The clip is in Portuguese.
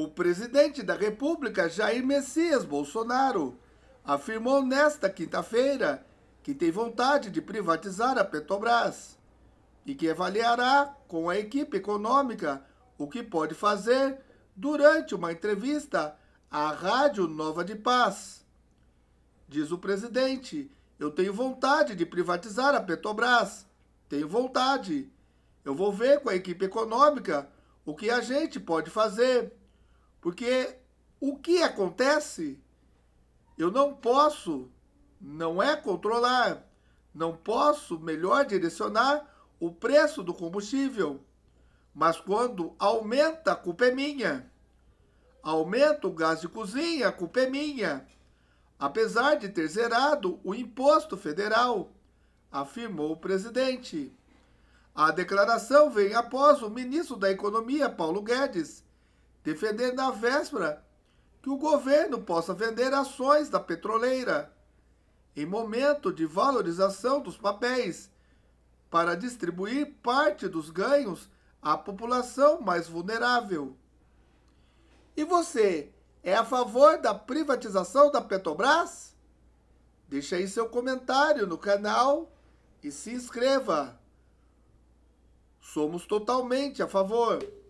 O presidente da República, Jair Messias Bolsonaro, afirmou nesta quinta-feira que tem vontade de privatizar a Petrobras e que avaliará com a equipe econômica o que pode fazer durante uma entrevista à Rádio Nova de Paz. Diz o presidente: Eu tenho vontade de privatizar a Petrobras. Tenho vontade. Eu vou ver com a equipe econômica o que a gente pode fazer. Porque o que acontece, eu não posso, não é controlar, não posso melhor direcionar o preço do combustível. Mas quando aumenta, a culpa é minha. Aumenta o gás de cozinha, a culpa é minha. Apesar de ter zerado o imposto federal, afirmou o presidente. A declaração vem após o ministro da Economia, Paulo Guedes, defender na véspera que o governo possa vender ações da petroleira em momento de valorização dos papéis para distribuir parte dos ganhos à população mais vulnerável. E você é a favor da privatização da Petrobras? Deixe aí seu comentário no canal e se inscreva. Somos totalmente a favor.